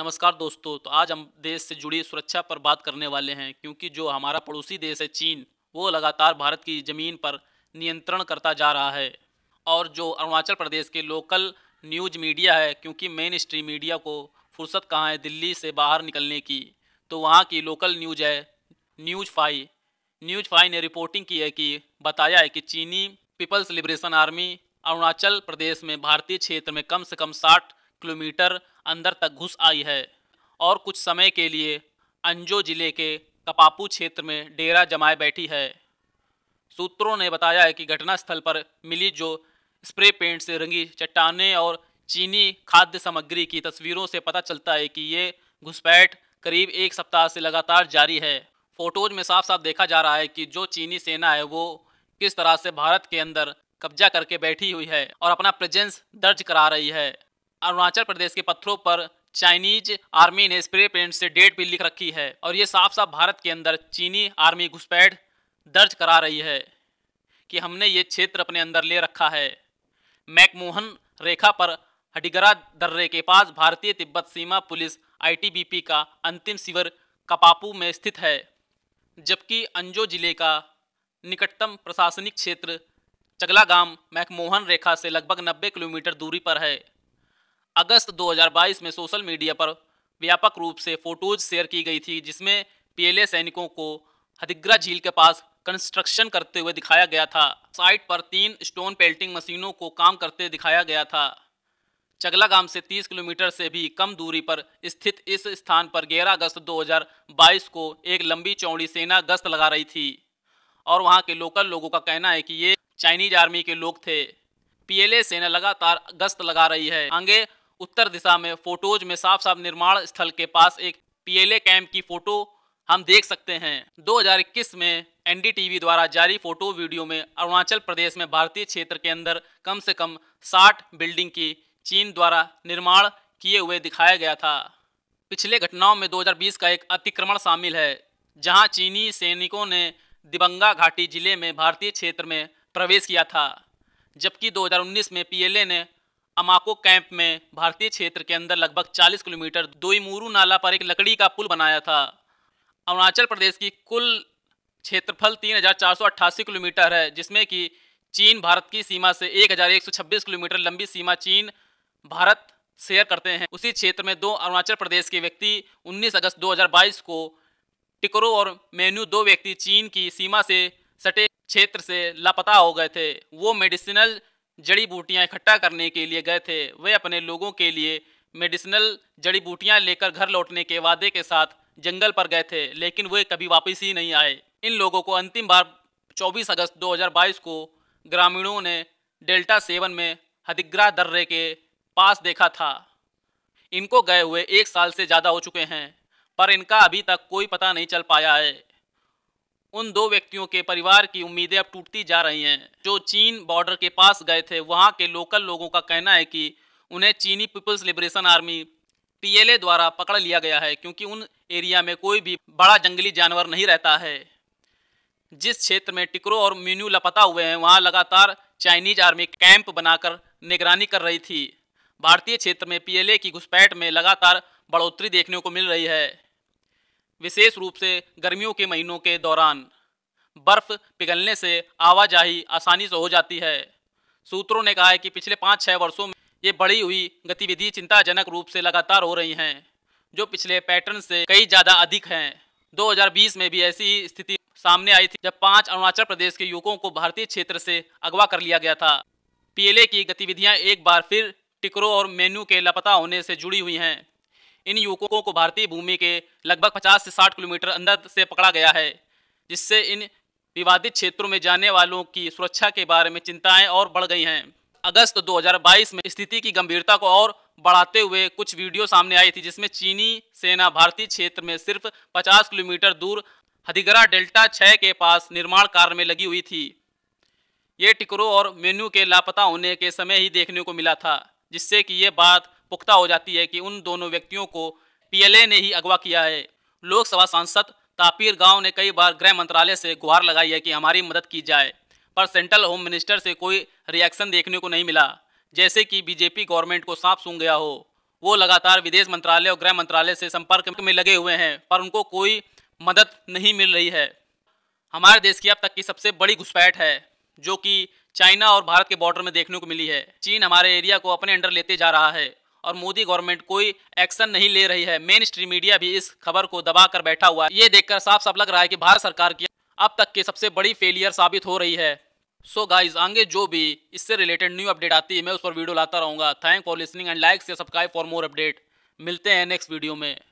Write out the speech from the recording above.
नमस्कार दोस्तों तो आज हम देश से जुड़ी सुरक्षा पर बात करने वाले हैं क्योंकि जो हमारा पड़ोसी देश है चीन वो लगातार भारत की ज़मीन पर नियंत्रण करता जा रहा है और जो अरुणाचल प्रदेश के लोकल न्यूज मीडिया है क्योंकि मेन स्ट्रीम मीडिया को फुर्सत कहाँ है दिल्ली से बाहर निकलने की तो वहाँ की लोकल न्यूज है न्यूज फाई न्यूज फाई ने रिपोर्टिंग की है कि बताया है कि चीनी People's Liberation Army Arunachal Pradesh में भारतीय क्षेत्र में कम से कम साठ किलोमीटर अंदर तक घुस आई है और कुछ समय के लिए अंजो जिले के कपापू क्षेत्र में डेरा जमाए बैठी है सूत्रों ने बताया है कि घटनास्थल पर मिली जो स्प्रे पेंट से रंगी चट्टाने और चीनी खाद्य सामग्री की तस्वीरों से पता चलता है कि ये घुसपैठ करीब एक सप्ताह से लगातार जारी है फोटोज में साफ साफ देखा जा रहा है कि जो चीनी सेना है वो किस तरह से भारत के अंदर कब्जा करके बैठी हुई है और अपना प्रेजेंस दर्ज करा रही है अरुणाचल प्रदेश के पत्थरों पर चाइनीज आर्मी ने स्प्रे पेंट से डेट भी लिख रखी है और ये साफ साफ भारत के अंदर चीनी आर्मी घुसपैठ दर्ज करा रही है कि हमने ये क्षेत्र अपने अंदर ले रखा है मैकमोहन रेखा पर हडिगरा दर्रे के पास भारतीय तिब्बत सीमा पुलिस आईटीबीपी का अंतिम शिविर कपापू में स्थित है जबकि अंजो जिले का निकटतम प्रशासनिक क्षेत्र चगलागाम मैकमोहन रेखा से लगभग 90 किलोमीटर दूरी पर है अगस्त 2022 में सोशल मीडिया पर व्यापक रूप से फोटोज शेयर की गई थी जिसमें पीएलए सैनिकों को हदिग्रा झील के पास कंस्ट्रक्शन करते हुए दिखाया गया था साइट पर तीन स्टोन पेल्टिंग मशीनों को काम करते दिखाया गया था चगला गांव से 30 किलोमीटर से भी कम दूरी पर स्थित इस स्थान पर 11 अगस्त 2022 को एक लंबी चौड़ी सेना गश्त लगा रही थी और वहां के लोकल लोगों का कहना है कि ये चाइनीज आर्मी के लोग थे पीएलए सेना लगातार गश्त लगा रही है आगे उत्तर दिशा में फोटोज में साफ साफ निर्माण स्थल के पास एक पीएलए कैंप की फोटो हम देख सकते हैं 2021 में एनडीटीवी द्वारा जारी फोटो वीडियो में अरुणाचल प्रदेश में भारतीय क्षेत्र के अंदर कम से कम 60 बिल्डिंग की चीन द्वारा निर्माण किए हुए दिखाया गया था पिछले घटनाओं में 2020 का एक अतिक्रमण शामिल है जहां चीनी सैनिकों ने दिबंगा घाटी जिले में भारतीय क्षेत्र में प्रवेश किया था जबकि 2019 में पीएलए ने अमाको कैंप में भारतीय क्षेत्र के अंदर लगभग 40 किलोमीटर दोईमूरू नाला पर एक लकड़ी का पुल बनाया था अरुणाचल प्रदेश की कुल क्षेत्रफल तीन किलोमीटर है जिसमें कि चीन भारत की सीमा से एक किलोमीटर लंबी सीमा चीन भारत शेयर करते हैं उसी क्षेत्र में दो अरुणाचल प्रदेश के व्यक्ति 19 अगस्त 2022 को टिकरो और मेन्यू दो व्यक्ति चीन की सीमा से सटे क्षेत्र से लापता हो गए थे वो मेडिसिनल जड़ी बूटियाँ इकट्ठा करने के लिए गए थे वे अपने लोगों के लिए मेडिसिनल जड़ी बूटियाँ लेकर घर लौटने के वादे के साथ जंगल पर गए थे लेकिन वे कभी वापस ही नहीं आए इन लोगों को अंतिम बार 24 अगस्त 2022 को ग्रामीणों ने डेल्टा सेवन में हदिग्रा दर्रे के पास देखा था इनको गए हुए एक साल से ज़्यादा हो चुके हैं पर इनका अभी तक कोई पता नहीं चल पाया है उन दो व्यक्तियों के परिवार की उम्मीदें अब टूटती जा रही हैं जो चीन बॉर्डर के पास गए थे वहाँ के लोकल लोगों का कहना है कि उन्हें चीनी पीपल्स लिबरेशन आर्मी पीएलए द्वारा पकड़ लिया गया है क्योंकि उन एरिया में कोई भी बड़ा जंगली जानवर नहीं रहता है जिस क्षेत्र में टिकरो और मीनू लपता हुए हैं वहाँ लगातार चाइनीज आर्मी कैंप बनाकर निगरानी कर रही थी भारतीय क्षेत्र में पीएलए की घुसपैठ में लगातार बढ़ोतरी देखने को मिल रही है विशेष रूप से गर्मियों के महीनों के दौरान बर्फ पिघलने से आवाजाही आसानी से हो जाती है सूत्रों ने कहा है कि पिछले पाँच छः वर्षों में ये बढ़ी हुई गतिविधि चिंताजनक रूप से लगातार हो रही हैं जो पिछले पैटर्न से कई ज़्यादा अधिक हैं 2020 में भी ऐसी स्थिति सामने आई थी जब पांच अरुणाचल प्रदेश के युवकों को भारतीय क्षेत्र से अगवा कर लिया गया था पीएलए की गतिविधियां एक बार फिर टिकरों और मेनू के लापता होने से जुड़ी हुई हैं इन युवकों को भारतीय भूमि के लगभग 50 से 60 किलोमीटर अंदर से पकड़ा गया है जिससे इन विवादित क्षेत्रों में जाने वालों की सुरक्षा के बारे में चिंताएं और बढ़ गई हैं अगस्त 2022 में स्थिति की गंभीरता को और बढ़ाते हुए कुछ वीडियो सामने आई थी जिसमें चीनी सेना भारतीय क्षेत्र में सिर्फ 50 किलोमीटर दूर हदिगरा डेल्टा छः के पास निर्माण कार्य में लगी हुई थी ये टिकरों और मेन्यू के लापता होने के समय ही देखने को मिला था जिससे कि ये बात पुख्ता हो जाती है कि उन दोनों व्यक्तियों को पीएलए ने ही अगवा किया है लोकसभा सांसद तापीर गांव ने कई बार गृह मंत्रालय से गुहार लगाई है कि हमारी मदद की जाए पर सेंट्रल होम मिनिस्टर से कोई रिएक्शन देखने को नहीं मिला जैसे कि बीजेपी गवर्नमेंट को सांप सूंघ गया हो वो लगातार विदेश मंत्रालय और गृह मंत्रालय से संपर्क में लगे हुए हैं पर उनको कोई मदद नहीं मिल रही है हमारे देश की अब तक की सबसे बड़ी घुसपैठ है जो कि चाइना और भारत के बॉर्डर में देखने को मिली है चीन हमारे एरिया को अपने अंडर लेते जा रहा है और मोदी गवर्नमेंट कोई एक्शन नहीं ले रही है मेन स्ट्रीम मीडिया भी इस खबर को दबा कर बैठा हुआ है ये देखकर साफ साफ लग रहा है कि भारत सरकार की अब तक की सबसे बड़ी फेलियर साबित हो रही है सो so गाइज आगे जो भी इससे रिलेटेड न्यू अपडेट आती है मैं उस पर वीडियो लाता रहूँगा thank for listening and like से सब्सक्राइब फॉर मोर अपडेट मिलते हैं नेक्स्ट वीडियो में